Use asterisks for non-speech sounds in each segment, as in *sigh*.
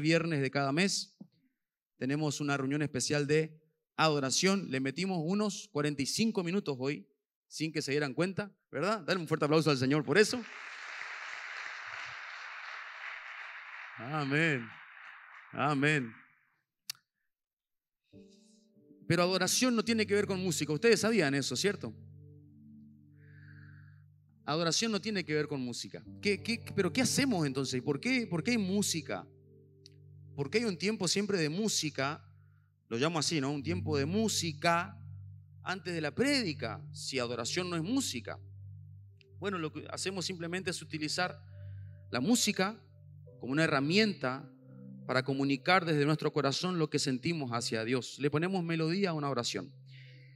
viernes de cada mes tenemos una reunión especial de adoración. Le metimos unos 45 minutos hoy sin que se dieran cuenta, ¿verdad? Dale un fuerte aplauso al Señor por eso. Amén. Amén. Pero adoración no tiene que ver con música. Ustedes sabían eso, ¿cierto? Adoración no tiene que ver con música. ¿Qué, pero qué hacemos entonces? ¿Por qué, ¿Por qué hay música? Porque hay un tiempo siempre de música, lo llamo así, ¿no? Un tiempo de música antes de la prédica, si adoración no es música. Bueno, lo que hacemos simplemente es utilizar la música como una herramienta para comunicar desde nuestro corazón lo que sentimos hacia Dios. Le ponemos melodía a una oración.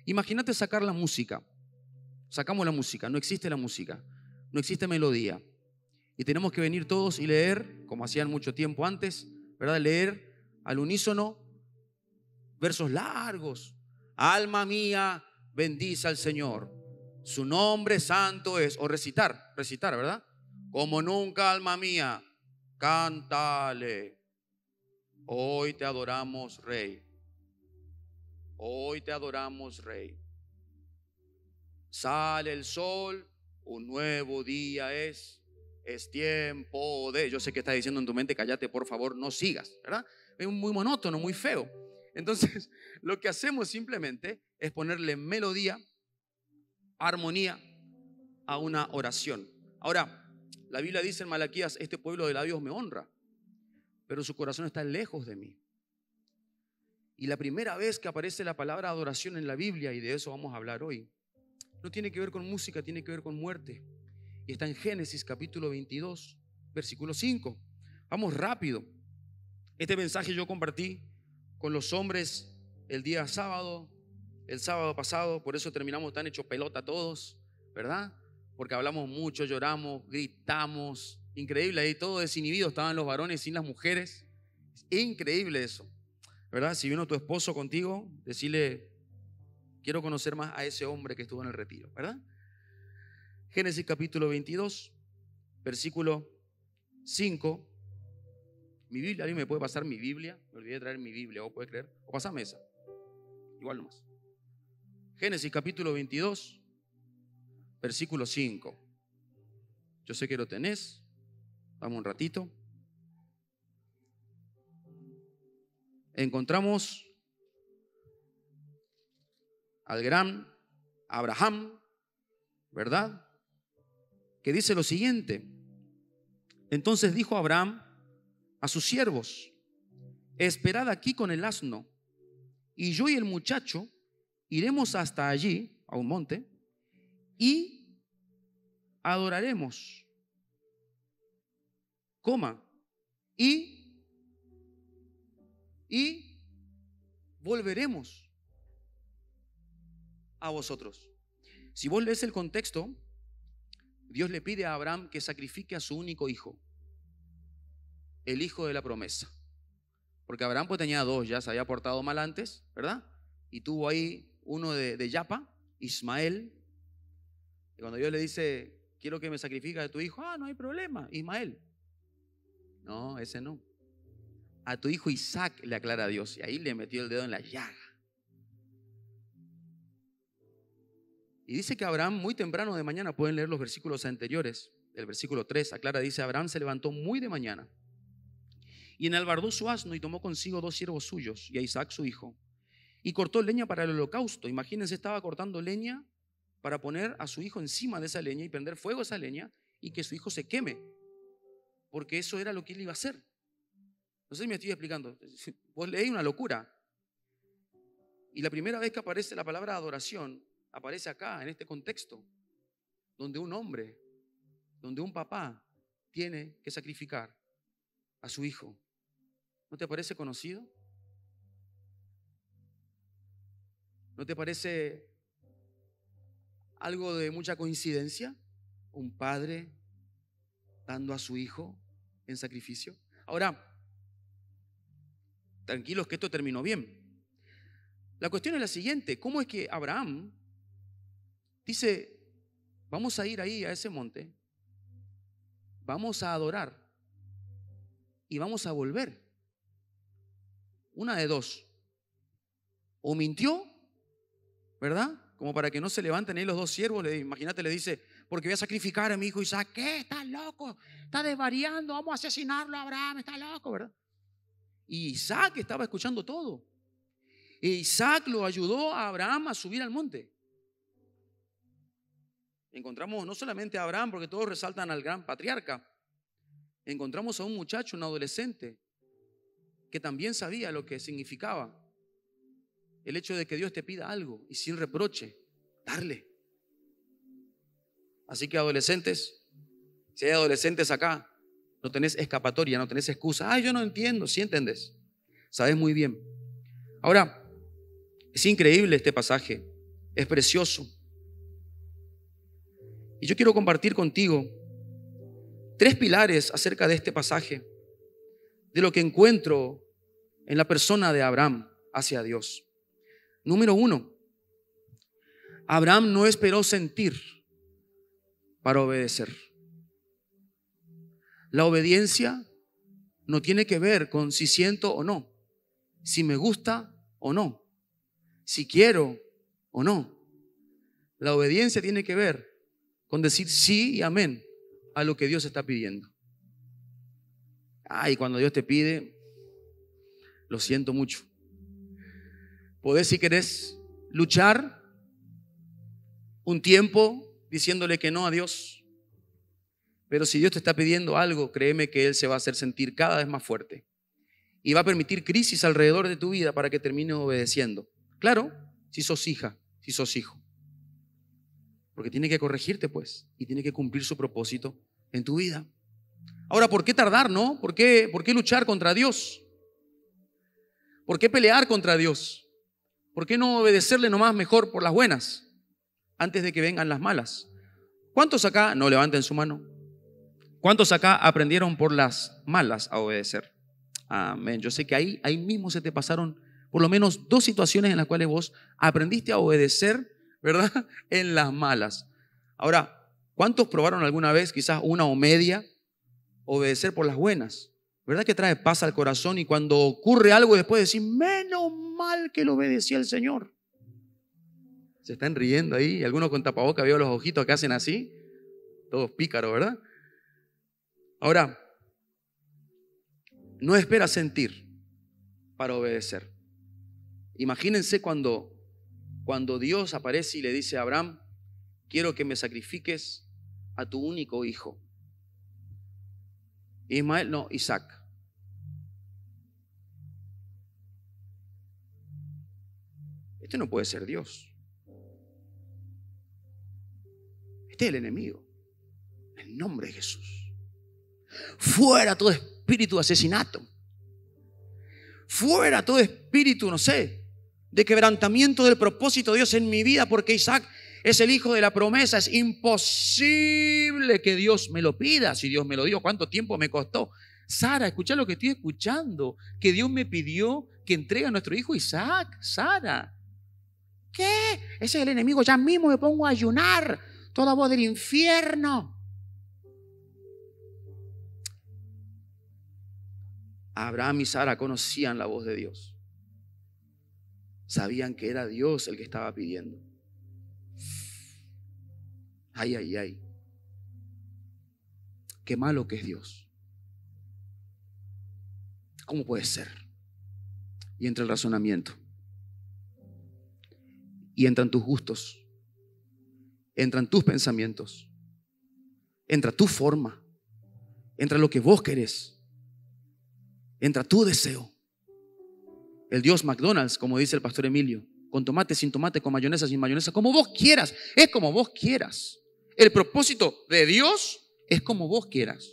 Imagínate sacar la música. Sacamos la música, no existe la música, no existe melodía. Y tenemos que venir todos y leer, como hacían mucho tiempo antes, ¿verdad? Leer al unísono versos largos. Alma mía, bendice al Señor. Su nombre santo es, o recitar, recitar, ¿verdad? Como nunca, alma mía, cántale. Hoy te adoramos, Rey. Hoy te adoramos, Rey. Sale el sol, un nuevo día es es tiempo de. Yo sé que estás diciendo en tu mente, cállate, por favor, no sigas, ¿verdad? Es muy monótono, muy feo. Entonces, *laughs* lo que hacemos simplemente es ponerle melodía, armonía a una oración. Ahora, la Biblia dice en Malaquías, este pueblo de Dios me honra, pero su corazón está lejos de mí. Y la primera vez que aparece la palabra adoración en la Biblia, y de eso vamos a hablar hoy, no tiene que ver con música, tiene que ver con muerte. Y está en Génesis capítulo 22, versículo 5. Vamos rápido. Este mensaje yo compartí con los hombres el día sábado, el sábado pasado, por eso terminamos tan hecho pelota todos, ¿verdad? Porque hablamos mucho, lloramos, gritamos, increíble, ahí todo desinhibido, estaban los varones sin las mujeres, increíble eso, ¿verdad? Si vino tu esposo contigo, decirle, quiero conocer más a ese hombre que estuvo en el retiro, ¿verdad? Génesis capítulo 22, versículo 5. Mi Biblia, alguien me puede pasar mi Biblia. Me olvidé de traer mi Biblia, o puede creer. O pasame esa. Igual nomás. Génesis capítulo 22, versículo 5. Yo sé que lo tenés. Dame un ratito. Encontramos al gran Abraham, ¿verdad? que dice lo siguiente. Entonces dijo Abraham a sus siervos, esperad aquí con el asno, y yo y el muchacho iremos hasta allí, a un monte, y adoraremos. Coma, y, y volveremos a vosotros. Si vos lees el contexto, Dios le pide a Abraham que sacrifique a su único hijo, el hijo de la promesa. Porque Abraham pues tenía dos, ya se había portado mal antes, ¿verdad? Y tuvo ahí uno de, Yapa, Ismael. Y cuando Dios le dice, quiero que me sacrifique a tu hijo, ah, no hay problema, Ismael. No, ese no. A tu hijo Isaac le aclara Dios. Y ahí le metió el dedo en la llaga. Y dice que Abraham muy temprano de mañana, pueden leer los versículos anteriores, el versículo 3 aclara, dice, Abraham se levantó muy de mañana y enalbardó su asno y tomó consigo dos siervos suyos y a Isaac su hijo. Y cortó leña para el holocausto. Imagínense, estaba cortando leña para poner a su hijo encima de esa leña y prender fuego a esa leña y que su hijo se queme. Porque eso era lo que él iba a hacer. No sé si me estoy explicando. *laughs* Vos leí una locura. Y la primera vez que aparece la palabra adoración aparece acá, en este contexto, donde un hombre, donde un papá tiene que sacrificar a su hijo. ¿No te parece conocido? ¿No te parece algo de mucha coincidencia? Un padre dando a su hijo en sacrificio. Ahora, tranquilos que esto terminó bien. La cuestión es la siguiente, ¿cómo es que Abraham Dice, vamos a ir ahí a ese monte, vamos a adorar y vamos a volver. Una de dos. O mintió, ¿verdad? Como para que no se levanten ahí los dos siervos. Imagínate, le dice, porque voy a sacrificar a mi hijo Isaac. ¿Qué? Está loco? Está desvariando? Vamos a asesinarlo a Abraham. está loco, verdad? Y Isaac estaba escuchando todo. E Isaac lo ayudó a Abraham a subir al monte. Encontramos no solamente a Abraham, porque todos resaltan al gran patriarca. Encontramos a un muchacho, un adolescente, que también sabía lo que significaba el hecho de que Dios te pida algo y sin reproche, darle. Así que adolescentes, si hay adolescentes acá, no tenés escapatoria, no tenés excusa. ay yo no entiendo, sí entendés. Sabes muy bien. Ahora, es increíble este pasaje, es precioso. Y yo quiero compartir contigo tres pilares acerca de este pasaje, de lo que encuentro en la persona de Abraham hacia Dios. Número uno, Abraham no esperó sentir para obedecer. La obediencia no tiene que ver con si siento o no, si me gusta o no, si quiero o no. La obediencia tiene que ver con decir sí y amén a lo que Dios está pidiendo. Ay, cuando Dios te pide, lo siento mucho. Podés, si querés, luchar un tiempo diciéndole que no a Dios. Pero si Dios te está pidiendo algo, créeme que Él se va a hacer sentir cada vez más fuerte. Y va a permitir crisis alrededor de tu vida para que termine obedeciendo. Claro, si sos hija, si sos hijo. Porque tiene que corregirte, pues, y tiene que cumplir su propósito en tu vida. Ahora, ¿por qué tardar, no? ¿Por qué, por qué luchar contra Dios? ¿Por qué pelear contra Dios? ¿Por qué no obedecerle nomás mejor por las buenas antes de que vengan las malas? ¿Cuántos acá, no levanten su mano, cuántos acá aprendieron por las malas a obedecer? Amén. Yo sé que ahí, ahí mismo se te pasaron por lo menos dos situaciones en las cuales vos aprendiste a obedecer ¿verdad? *laughs* En las malas. Ahora, ¿cuántos probaron alguna vez quizás una o media obedecer por las buenas? ¿Verdad que trae paz al corazón y cuando ocurre algo después decir, menos mal que lo obedecía el Señor? Se están riendo ahí, algunos con tapaboca, veo los ojitos que hacen así, todos pícaros, ¿verdad? Ahora, no espera sentir para obedecer. Imagínense cuando cuando Dios aparece y le dice a Abraham, quiero que me sacrifiques a tu único hijo. Ismael, no, Isaac. Este no puede ser Dios. Este es el enemigo. En el nombre de Jesús. Fuera todo espíritu de asesinato. Fuera todo espíritu, no sé, de quebrantamiento del propósito de Dios en mi vida, porque Isaac es el hijo de la promesa. Es imposible que Dios me lo pida, si Dios me lo dio, cuánto tiempo me costó. Sara, escucha lo que estoy escuchando, que Dios me pidió que entregue a nuestro hijo Isaac, Sara. ¿Qué? Ese es el enemigo, ya mismo me pongo a ayunar, toda voz del infierno. Abraham y Sara conocían la voz de Dios. Sabían que era Dios el que estaba pidiendo. Ay, ay, ay. Qué malo que es Dios. ¿Cómo puede ser? Y entra el razonamiento. Y entran tus gustos. Entran tus pensamientos. Entra tu forma. Entra lo que vos querés. Entra tu deseo el Dios McDonald's, como dice el pastor Emilio, con tomate, sin tomate, con mayonesa, sin mayonesa, como vos quieras, es como vos quieras. El propósito de Dios es como vos quieras.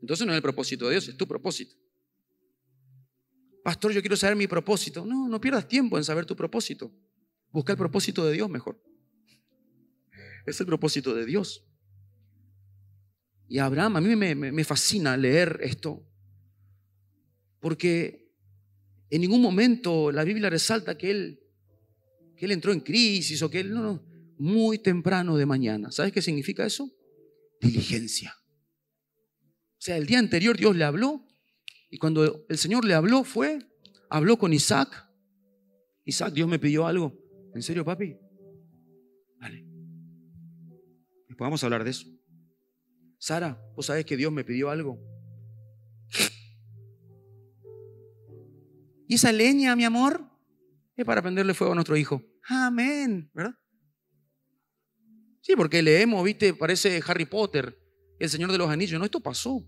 Entonces no es el propósito de Dios, es tu propósito. Pastor, yo quiero saber mi propósito. No, no pierdas tiempo en saber tu propósito. Busca el propósito de Dios mejor. Es el propósito de Dios. Y Abraham, a mí me, me fascina leer esto, porque en ningún momento la Biblia resalta que él, que él entró en crisis o que él, no, no, muy temprano de mañana. ¿Sabes qué significa eso? Diligencia. O sea, el día anterior Dios le habló y cuando el Señor le habló fue, habló con Isaac. Isaac, Dios me pidió algo. ¿En serio, papi? Vale. Y vamos hablar de eso. Sara, vos sabés que Dios me pidió algo. esa leña, mi amor, es para prenderle fuego a nuestro hijo. Amén, ¿verdad? Sí, porque leemos, viste, parece Harry Potter, el Señor de los Anillos. No, esto pasó.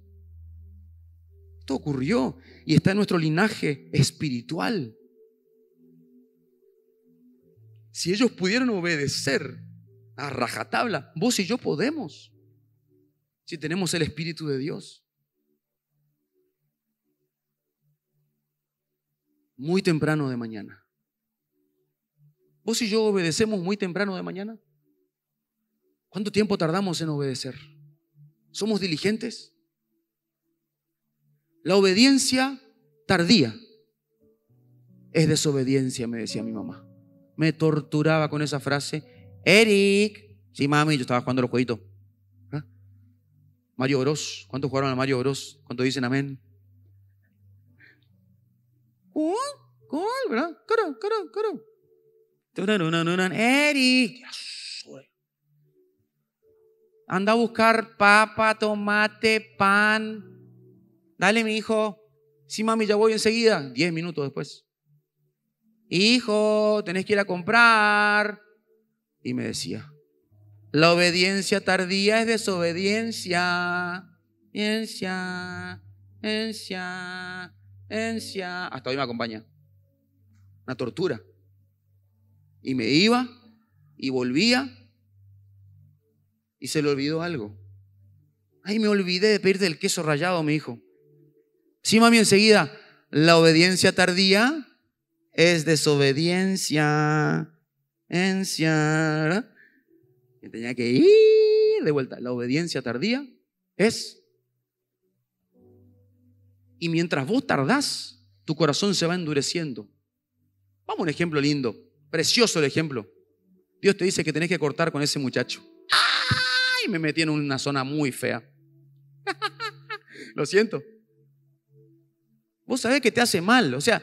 Esto ocurrió y está en nuestro linaje espiritual. Si ellos pudieron obedecer a rajatabla, vos y yo podemos, si tenemos el Espíritu de Dios. muy temprano de mañana. ¿Vos y yo obedecemos muy temprano de mañana? ¿Cuánto tiempo tardamos en obedecer? ¿Somos diligentes? La obediencia tardía es desobediencia, me decía mi mamá. Me torturaba con esa frase. Eric. Sí, mami, yo estaba jugando los jueguitos. ¿Ah? Mario Bros. ¿Cuántos jugaron a Mario Bros? ¿Cuántos dicen amén? ¿verdad? Anda a buscar papa, tomate, pan. Dale, mi hijo. Sí, mami, ya voy enseguida. Diez minutos después. Hijo, tenés que ir a comprar. Y me decía, la obediencia tardía es desobediencia. obediencia hasta hoy me acompaña. Una tortura. Y me iba y volvía y se le olvidó algo. Ay, me olvidé de pedirte el queso rayado, mi hijo, Sí, mami, enseguida, la obediencia tardía es desobediencia. Encia. tenía que ir de vuelta. La obediencia tardía es y mientras vos tardás, tu corazón se va endureciendo. Vamos a un ejemplo lindo, precioso el ejemplo. Dios te dice que tenés que cortar con ese muchacho. ¡Ay! Me metí en una zona muy fea. *laughs* Lo siento. Vos sabés que te hace mal. O sea,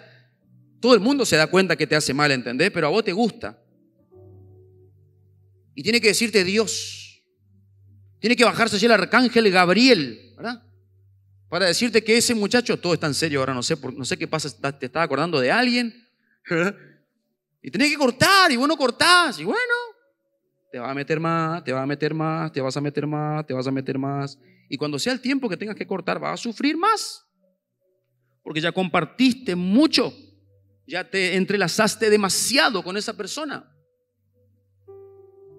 todo el mundo se da cuenta que te hace mal, ¿entendés? Pero a vos te gusta. Y tiene que decirte Dios. Tiene que bajarse allí el arcángel Gabriel, ¿verdad? para decirte que ese muchacho, todo está en serio ahora, no sé, no sé qué pasa, te estaba acordando de alguien. *laughs* y tenés que cortar, y bueno, cortás, y bueno, te vas a meter más, te vas a meter más, te vas a meter más, te vas a meter más. Y cuando sea el tiempo que tengas que cortar, vas a sufrir más. Porque ya compartiste mucho, ya te entrelazaste demasiado con esa persona.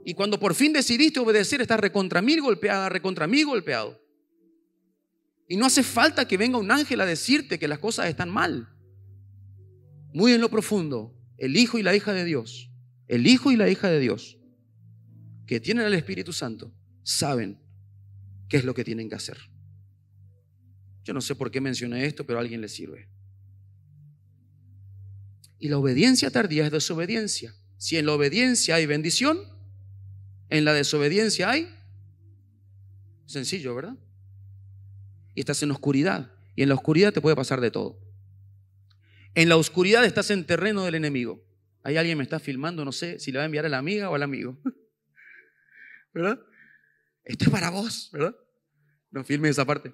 Y cuando por fin decidiste obedecer, estás recontra mí golpeada, recontra mí golpeado. Y no hace falta que venga un ángel a decirte que las cosas están mal. Muy en lo profundo, el Hijo y la hija de Dios, el Hijo y la hija de Dios, que tienen al Espíritu Santo, saben qué es lo que tienen que hacer. Yo no sé por qué mencioné esto, pero a alguien le sirve. Y la obediencia tardía es desobediencia. Si en la obediencia hay bendición, en la desobediencia hay... Sencillo, ¿verdad? y estás en oscuridad. Y en la oscuridad te puede pasar de todo. En la oscuridad estás en terreno del enemigo. Hay alguien me está filmando, no sé si le va a enviar a la amiga o al amigo. *laughs* ¿Verdad? Esto es para vos, ¿verdad? No filmes esa parte.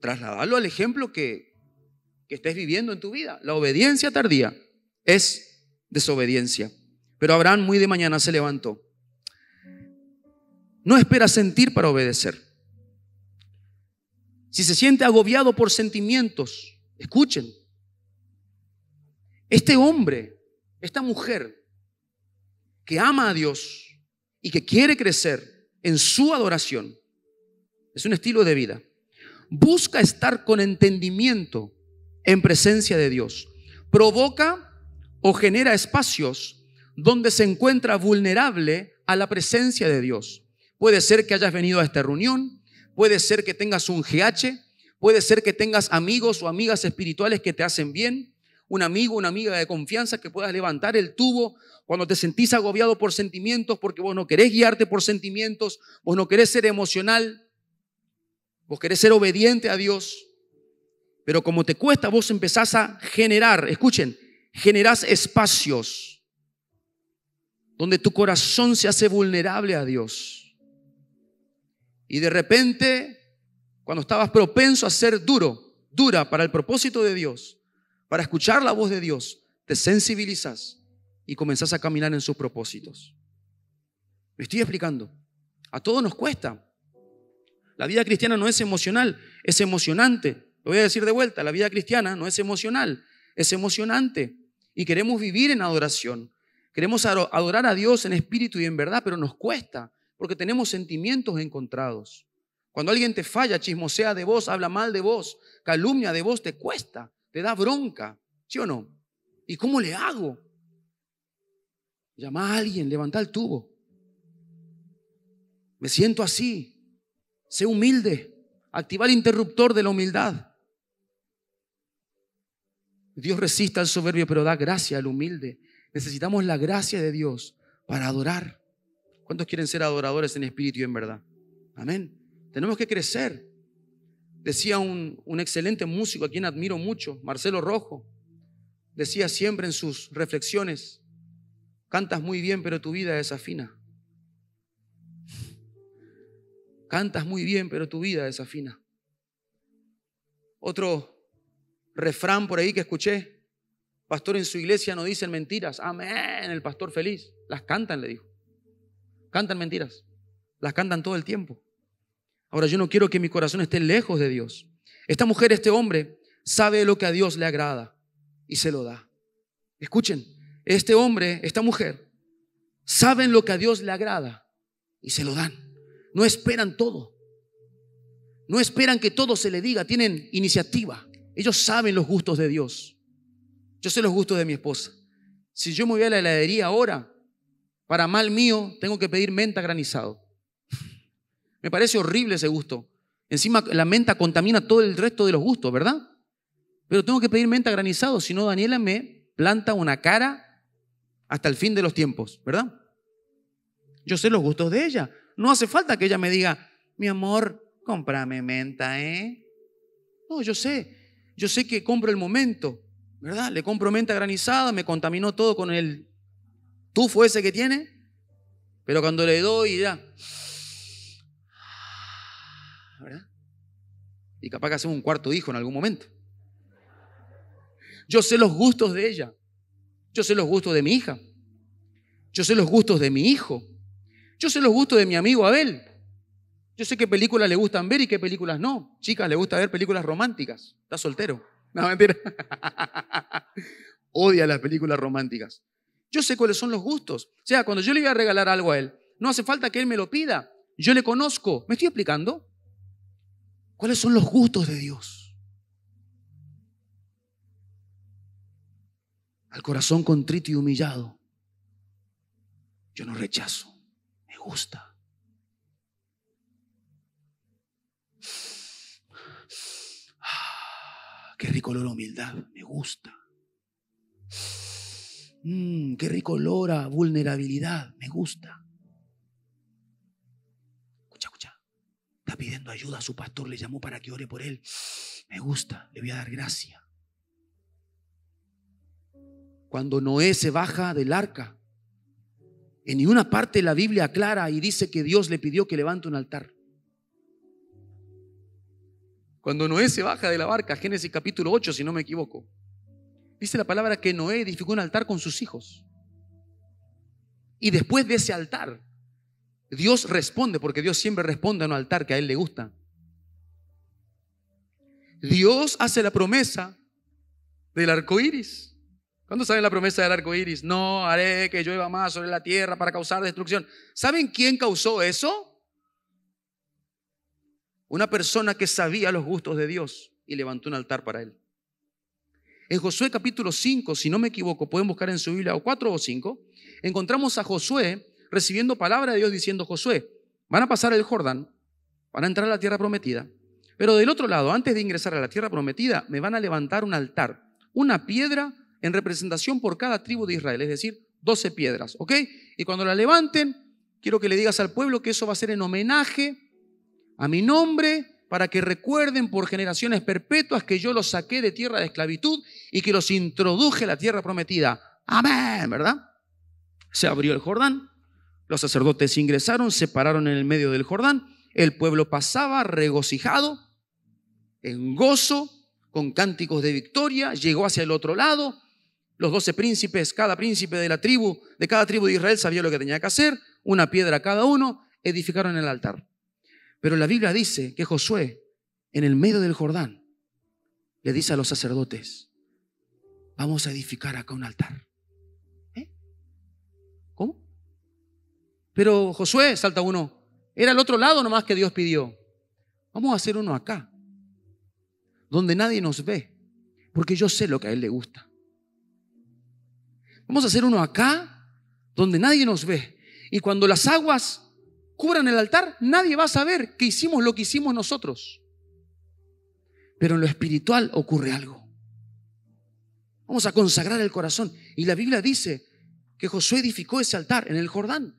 Trasladarlo al ejemplo que, que estés viviendo en tu vida. La obediencia tardía es desobediencia. Pero Abraham muy de mañana se levantó no espera sentir para obedecer. Si se siente agobiado por sentimientos, escuchen. Este hombre, esta mujer que ama a Dios y que quiere crecer en su adoración, es un estilo de vida. Busca estar con entendimiento en presencia de Dios. Provoca o genera espacios donde se encuentra vulnerable a la presencia de Dios. Puede ser que hayas venido a esta reunión, puede ser que tengas un GH, puede ser que tengas amigos o amigas espirituales que te hacen bien, un amigo, una amiga de confianza que puedas levantar el tubo cuando te sentís agobiado por sentimientos, porque vos no querés guiarte por sentimientos, vos no querés ser emocional, vos querés ser obediente a Dios. Pero como te cuesta, vos empezás a generar, escuchen, generás espacios donde tu corazón se hace vulnerable a Dios y de repente, cuando estabas propenso a ser duro, dura para el propósito de Dios, para escuchar la voz de Dios, te sensibilizas y comenzás a caminar en sus propósitos. Me estoy explicando. A todos nos cuesta. La vida cristiana no es emocional, es emocionante. Lo voy a decir de vuelta, la vida cristiana no es emocional, es emocionante. Y queremos vivir en adoración. Queremos adorar a Dios en espíritu y en verdad, pero nos cuesta porque tenemos sentimientos encontrados. Cuando alguien te falla, chismosea de vos, habla mal de vos, calumnia de vos, te cuesta, te da bronca, ¿sí o no? ¿Y cómo le hago? Llama a alguien, levantá el tubo. Me siento así. Sé humilde. Activa el interruptor de la humildad. Dios resiste al soberbio, pero da gracia al humilde. Necesitamos la gracia de Dios para adorar. ¿Cuántos quieren ser adoradores en espíritu y en verdad? Amén. Tenemos que crecer. Decía un, excelente músico a quien admiro mucho, Marcelo Rojo, decía siempre en sus reflexiones, cantas muy bien, pero tu vida es afina. Cantas muy bien, pero tu vida es afina. Otro refrán por ahí que escuché, pastor en su iglesia no dicen mentiras, amén, el pastor feliz, las cantan, le dijo. Cantan mentiras. Las cantan todo el tiempo. Ahora yo no quiero que mi corazón esté lejos de Dios. Esta mujer, este hombre, sabe lo que a Dios le agrada y se lo da. Escuchen, este hombre, esta mujer, saben lo que a Dios le agrada y se lo dan. No esperan todo. No esperan que todo se le diga, tienen iniciativa. Ellos saben los gustos de Dios. Yo sé los gustos de mi esposa. Si yo me voy a la heladería ahora, para mal mío, tengo que pedir menta granizado. *laughs* Me parece horrible ese gusto. Encima la menta contamina todo el resto de los gustos, ¿verdad? Pero tengo que pedir menta granizado, si no Daniela me planta una cara hasta el fin de los tiempos, ¿verdad? Yo sé los gustos de ella. No hace falta que ella me diga, mi amor, cómprame menta, ¿eh? No, yo sé. Yo sé que compro el momento, ¿verdad? Le compro menta granizada, me contaminó todo con el tufo ese que tiene, pero cuando le doy ya. ¿Verdad? Y capaz que hacemos un cuarto hijo en algún momento. Yo sé los gustos de ella. Yo sé los gustos de mi hija. Yo sé los gustos de mi hijo. Yo sé los gustos de mi amigo Abel. Yo sé qué películas le gustan ver y qué películas no. Chicas, le gusta ver películas románticas. Está soltero. No, mentira. *laughs* Odia las películas románticas. Yo sé cuáles son los gustos. O sea, cuando yo le voy a regalar algo a él, no hace falta que él me lo pida. Yo le conozco. ¿Me estoy explicando? ¿Cuáles son los gustos de Dios? Al corazón contrito y humillado, yo no rechazo. Me gusta. Ah, qué rico olor humildad. Me gusta. Mm, qué rico olor a vulnerabilidad, me gusta. Escucha, escucha. Está pidiendo ayuda, a su pastor le llamó para que ore por él. *sniffs* Me gusta, le voy a dar gracia. Cuando Noé se baja del arca, en ninguna parte la Biblia aclara y dice que Dios le pidió que levante un altar. Cuando Noé se baja de la barca, Génesis capítulo 8, si no me equivoco, Dice la palabra que Noé edificó un altar con sus hijos. Y después de ese altar, Dios responde, porque Dios siempre responde a un altar que a Él le gusta. Dios hace la promesa del arco iris. ¿Cuándo saben la promesa del arco iris? No haré que llueva más sobre la tierra para causar destrucción. ¿Saben quién causó eso? Una persona que sabía los gustos de Dios y levantó un altar para él. En Josué capítulo 5, si no me equivoco, pueden buscar en su Biblia o 4 o 5, encontramos a Josué recibiendo palabra de Dios diciendo, Josué, van a pasar el Jordán, van a entrar a la tierra prometida, pero del otro lado, antes de ingresar a la tierra prometida, me van a levantar un altar, una piedra en representación por cada tribu de Israel, es decir, 12 piedras, ¿ok? Y cuando la levanten, quiero que le digas al pueblo que eso va a ser en homenaje a mi nombre para que recuerden por generaciones perpetuas que yo los saqué de tierra de esclavitud y que los introduje a la tierra prometida. Amén, ¿verdad? Se abrió el Jordán, los sacerdotes ingresaron, se pararon en el medio del Jordán, el pueblo pasaba regocijado, en gozo, con cánticos de victoria, llegó hacia el otro lado, los doce príncipes, cada príncipe de la tribu, de cada tribu de Israel sabía lo que tenía que hacer, una piedra cada uno, edificaron el altar. Pero la Biblia dice que Josué, en el medio del Jordán, le dice a los sacerdotes, vamos a edificar acá un altar. ¿Eh? ¿Cómo? Pero Josué, salta uno, era el otro lado nomás que Dios pidió. Vamos a hacer uno acá, donde nadie nos ve, porque yo sé lo que a Él le gusta. Vamos a hacer uno acá, donde nadie nos ve. Y cuando las aguas cubran el altar, nadie va a saber que hicimos lo que hicimos nosotros. Pero en lo espiritual ocurre algo. Vamos a consagrar el corazón. Y la Biblia dice que Josué edificó ese altar en el Jordán.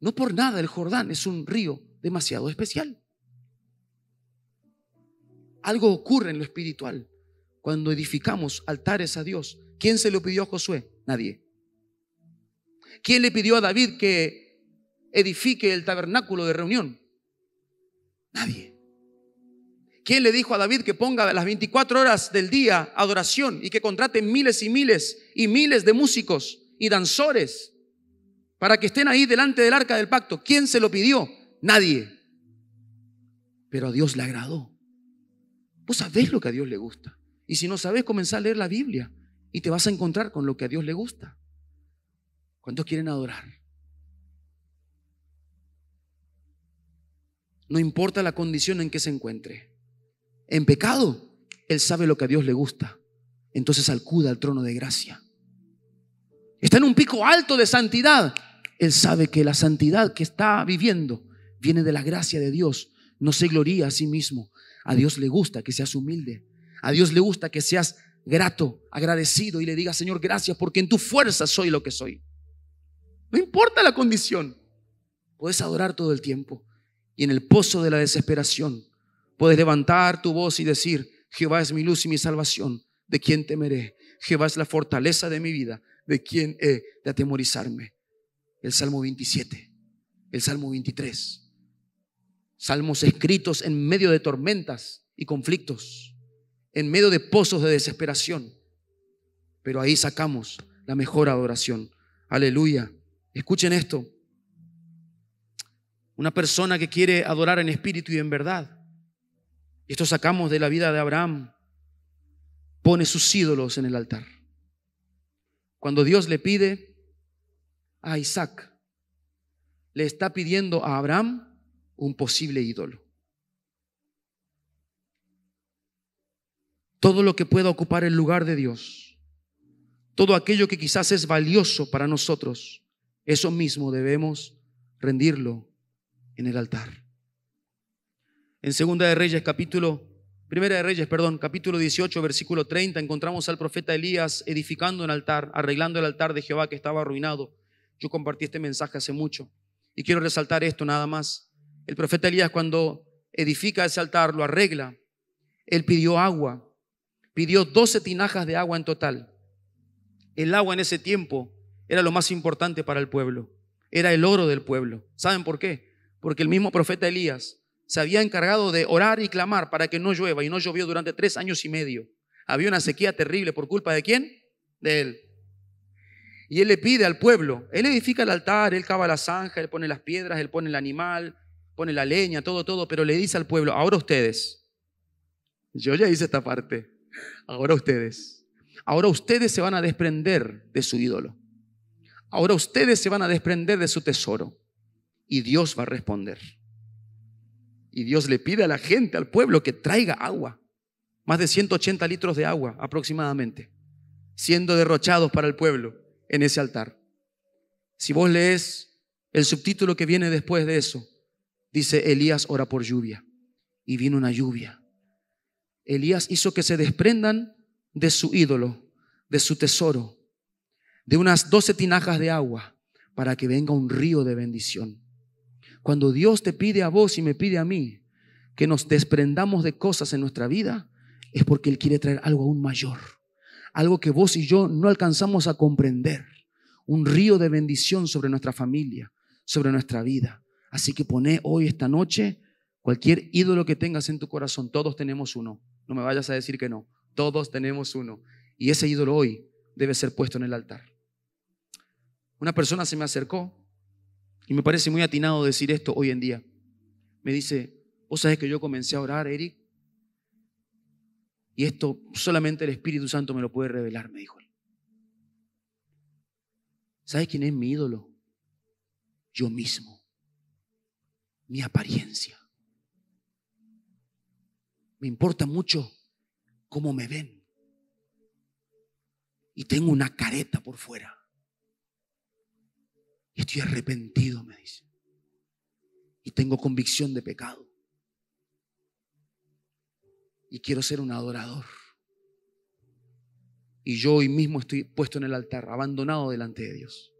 No por nada el Jordán es un río demasiado especial. Algo ocurre en lo espiritual cuando edificamos altares a Dios. ¿Quién se lo pidió a Josué? Nadie. ¿Quién le pidió a David que edifique el tabernáculo de reunión? Nadie. ¿Quién le dijo a David que ponga las 24 horas del día adoración y que contrate miles y miles y miles de músicos y danzores para que estén ahí delante del arca del pacto? ¿Quién se lo pidió? Nadie. Pero a Dios le agradó. Vos sabés lo que a Dios le gusta. Y si no sabés, comenzá a leer la Biblia y te vas a encontrar con lo que a Dios le gusta. ¿Cuántos quieren adorar? No importa la condición en que se encuentre. En pecado, Él sabe lo que a Dios le gusta. Entonces acuda al trono de gracia. Está en un pico alto de santidad. Él sabe que la santidad que está viviendo viene de la gracia de Dios. No se gloría a sí mismo. A Dios le gusta que seas humilde. A Dios le gusta que seas grato, agradecido y le digas, Señor, gracias porque en tu fuerza soy lo que soy. No importa la condición. Puedes adorar todo el tiempo. Y en el pozo de la desesperación puedes levantar tu voz y decir, Jehová es mi luz y mi salvación, ¿de quién temeré? Jehová es la fortaleza de mi vida, ¿de quién he de atemorizarme? El Salmo 27, el Salmo 23. Salmos escritos en medio de tormentas y conflictos, en medio de pozos de desesperación. Pero ahí sacamos la mejor adoración. Aleluya. Escuchen esto. Una persona que quiere adorar en espíritu y en verdad. Esto sacamos de la vida de Abraham. Pone sus ídolos en el altar. Cuando Dios le pide a Isaac, le está pidiendo a Abraham un posible ídolo. Todo lo que pueda ocupar el lugar de Dios, todo aquello que quizás es valioso para nosotros, eso mismo debemos rendirlo en el altar. En Segunda de Reyes capítulo Primera de Reyes, perdón, capítulo 18, versículo 30, encontramos al profeta Elías edificando el altar, arreglando el altar de Jehová que estaba arruinado. Yo compartí este mensaje hace mucho y quiero resaltar esto nada más. El profeta Elías cuando edifica ese altar, lo arregla, él pidió agua, pidió 12 tinajas de agua en total. El agua en ese tiempo era lo más importante para el pueblo, era el oro del pueblo. ¿Saben por qué? porque el mismo profeta Elías se había encargado de orar y clamar para que no llueva y no llovió durante tres años y medio. Había una sequía terrible por culpa de quién? De él. Y él le pide al pueblo, él edifica el altar, él cava la zanja, él pone las piedras, él pone el animal, pone la leña, todo, todo, pero le dice al pueblo, ahora ustedes, yo ya hice esta parte, ahora ustedes, ahora ustedes se van a desprender de su ídolo, ahora ustedes se van a desprender de su tesoro y Dios va a responder. Y Dios le pide a la gente, al pueblo, que traiga agua. Más de 180 litros de agua aproximadamente, siendo derrochados para el pueblo en ese altar. Si vos lees el subtítulo que viene después de eso, dice Elías ora por lluvia. Y vino una lluvia. Elías hizo que se desprendan de su ídolo, de su tesoro, de unas 12 tinajas de agua, para que venga un río de bendición. Cuando Dios te pide a vos y me pide a mí que nos desprendamos de cosas en nuestra vida, es porque Él quiere traer algo aún mayor, algo que vos y yo no alcanzamos a comprender, un río de bendición sobre nuestra familia, sobre nuestra vida. Así que poné hoy, esta noche, cualquier ídolo que tengas en tu corazón, todos tenemos uno, no me vayas a decir que no, todos tenemos uno. Y ese ídolo hoy debe ser puesto en el altar. Una persona se me acercó y me parece muy atinado decir esto hoy en día, me dice, vos sabés que yo comencé a orar, Eric, y esto solamente el Espíritu Santo me lo puede revelar, me dijo él. ¿Sabes quién es mi ídolo? Yo mismo, mi apariencia. Me importa mucho cómo me ven. Y tengo una careta por fuera. Y estoy arrepentido, me dice. Y tengo convicción de pecado. Y quiero ser un adorador. Y yo hoy mismo estoy puesto en el altar, abandonado delante de Dios.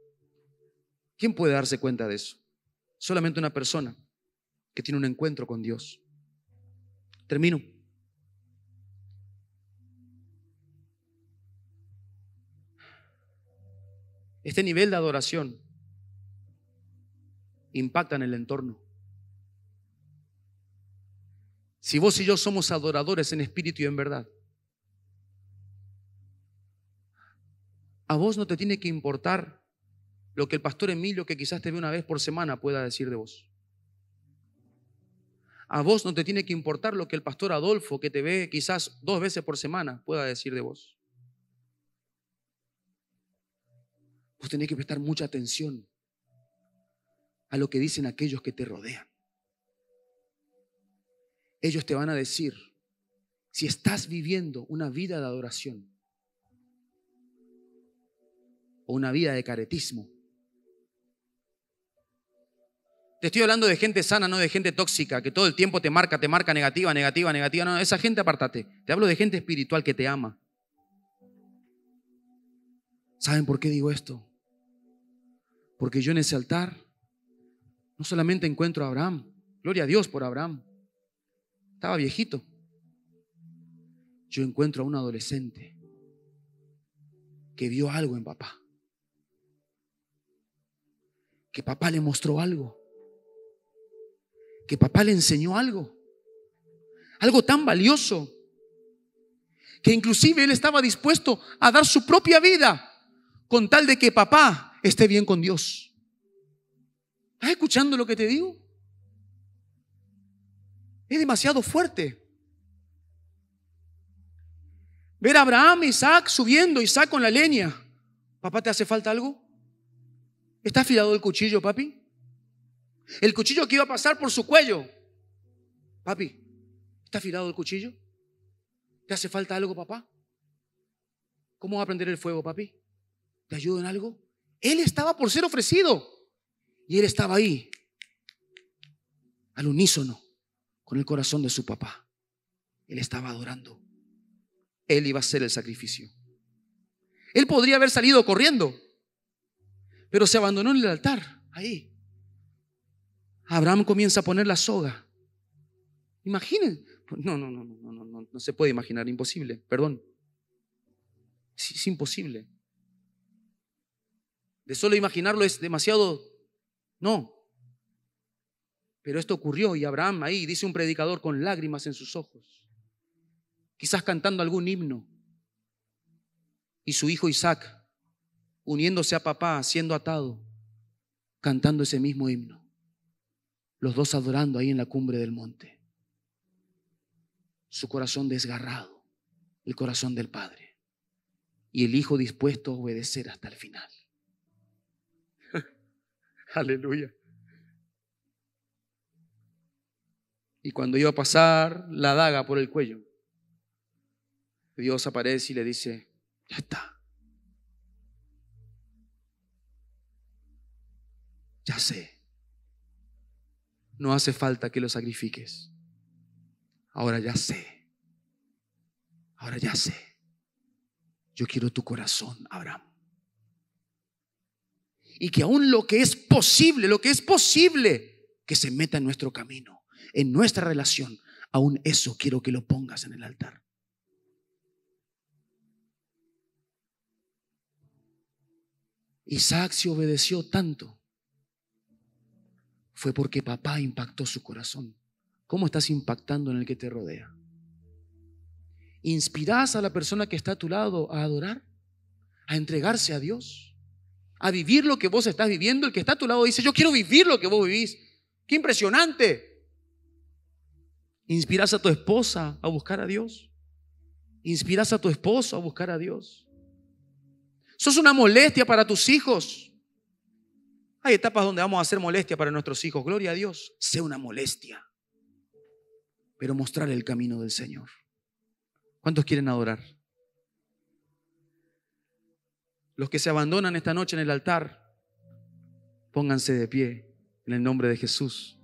¿Quién puede darse cuenta de eso? Solamente una persona que tiene un encuentro con Dios. Termino. Este nivel de adoración impactan el entorno. Si vos y yo somos adoradores en espíritu y en verdad, a vos no te tiene que importar lo que el pastor Emilio, que quizás te ve una vez por semana, pueda decir de vos. A vos no te tiene que importar lo que el pastor Adolfo, que te ve quizás dos veces por semana, pueda decir de vos. Vos tenés que prestar mucha atención a lo que dicen aquellos que te rodean. Ellos te van a decir, si estás viviendo una vida de adoración o una vida de caretismo, te estoy hablando de gente sana, no de gente tóxica, que todo el tiempo te marca, te marca negativa, negativa, negativa. No, esa gente apártate. Te hablo de gente espiritual que te ama. ¿Saben por qué digo esto? Porque yo en ese altar no solamente encuentro a Abraham, gloria a Dios por Abraham, estaba viejito. Yo encuentro a un adolescente que vio algo en papá, que papá le mostró algo, que papá le enseñó algo, algo tan valioso, que inclusive él estaba dispuesto a dar su propia vida con tal de que papá esté bien con Dios. ¿Estás escuchando lo que te digo? Es demasiado fuerte. Ver a Abraham, Isaac subiendo, Isaac con la leña. Papá, ¿te hace falta algo? ¿Está afilado el cuchillo, papi? El cuchillo que iba a pasar por su cuello. Papi, ¿está afilado el cuchillo? ¿Te hace falta algo, papá? ¿Cómo va a prender el fuego, papi? ¿Te ayudo en algo? Él estaba por ser ofrecido. Y él estaba ahí, al unísono, con el corazón de su papá. Él estaba adorando. Él iba a hacer el sacrificio. Él podría haber salido corriendo, pero se abandonó en el altar, ahí. Abraham comienza a poner la soga. Imaginen. No, no, no, no, no, no, no se puede imaginar, imposible, perdón. es imposible. De solo imaginarlo es demasiado no. Pero esto ocurrió y Abraham ahí, dice un predicador, con lágrimas en sus ojos, quizás cantando algún himno. Y su hijo Isaac, uniéndose a papá, siendo atado, cantando ese mismo himno. Los dos adorando ahí en la cumbre del monte. Su corazón desgarrado, el corazón del Padre. Y el hijo dispuesto a obedecer hasta el final. Aleluya. Y cuando iba a pasar la daga por el cuello, Dios aparece y le dice, ya está. Ya sé. No hace falta que lo sacrifiques. Ahora ya sé. Ahora ya sé. Yo quiero tu corazón, Abraham y que aún lo que es posible, lo que es posible, que se meta en nuestro camino, en nuestra relación, aún eso quiero que lo pongas en el altar. Isaac se obedeció tanto fue porque papá impactó su corazón. ¿Cómo estás impactando en el que te rodea? ¿Inspiras a la persona que está a tu lado a adorar? ¿A entregarse a Dios? a vivir lo que vos estás viviendo, el que está a tu lado dice, yo quiero vivir lo que vos vivís. ¡Qué impresionante! Inspiras a tu esposa a buscar a Dios. Inspiras a tu esposo a buscar a Dios. Sos una molestia para tus hijos. Hay etapas donde vamos a hacer molestia para nuestros hijos. Gloria a Dios, sé una molestia. Pero mostrar el camino del Señor. ¿Cuántos quieren adorar? Los que se abandonan esta noche en el altar, pónganse de pie en el nombre de Jesús.